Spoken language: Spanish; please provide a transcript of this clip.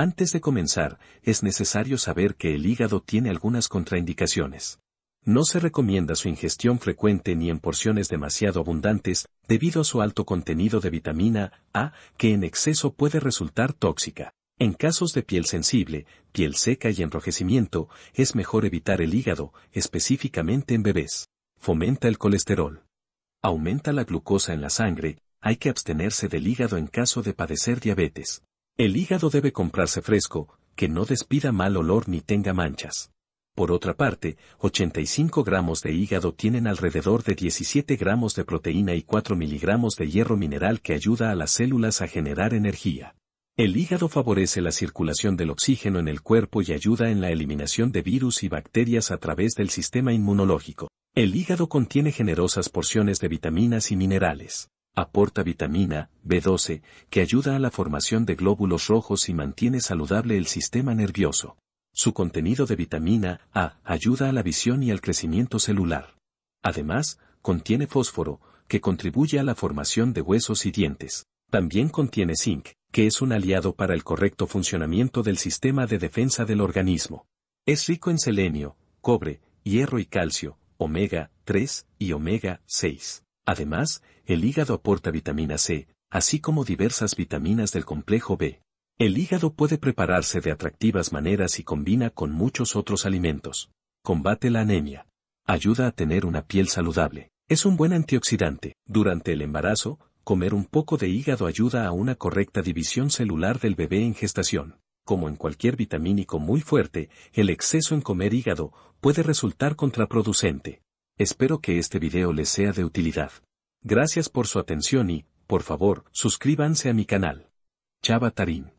Antes de comenzar, es necesario saber que el hígado tiene algunas contraindicaciones. No se recomienda su ingestión frecuente ni en porciones demasiado abundantes, debido a su alto contenido de vitamina A, que en exceso puede resultar tóxica. En casos de piel sensible, piel seca y enrojecimiento, es mejor evitar el hígado, específicamente en bebés. Fomenta el colesterol. Aumenta la glucosa en la sangre, hay que abstenerse del hígado en caso de padecer diabetes. El hígado debe comprarse fresco, que no despida mal olor ni tenga manchas. Por otra parte, 85 gramos de hígado tienen alrededor de 17 gramos de proteína y 4 miligramos de hierro mineral que ayuda a las células a generar energía. El hígado favorece la circulación del oxígeno en el cuerpo y ayuda en la eliminación de virus y bacterias a través del sistema inmunológico. El hígado contiene generosas porciones de vitaminas y minerales aporta vitamina B12, que ayuda a la formación de glóbulos rojos y mantiene saludable el sistema nervioso. Su contenido de vitamina A ayuda a la visión y al crecimiento celular. Además, contiene fósforo, que contribuye a la formación de huesos y dientes. También contiene zinc, que es un aliado para el correcto funcionamiento del sistema de defensa del organismo. Es rico en selenio, cobre, hierro y calcio, omega 3 y omega 6. Además, el hígado aporta vitamina C, así como diversas vitaminas del complejo B. El hígado puede prepararse de atractivas maneras y combina con muchos otros alimentos. Combate la anemia. Ayuda a tener una piel saludable. Es un buen antioxidante. Durante el embarazo, comer un poco de hígado ayuda a una correcta división celular del bebé en gestación. Como en cualquier vitamínico muy fuerte, el exceso en comer hígado puede resultar contraproducente. Espero que este video les sea de utilidad. Gracias por su atención y, por favor, suscríbanse a mi canal. Chava Tarín.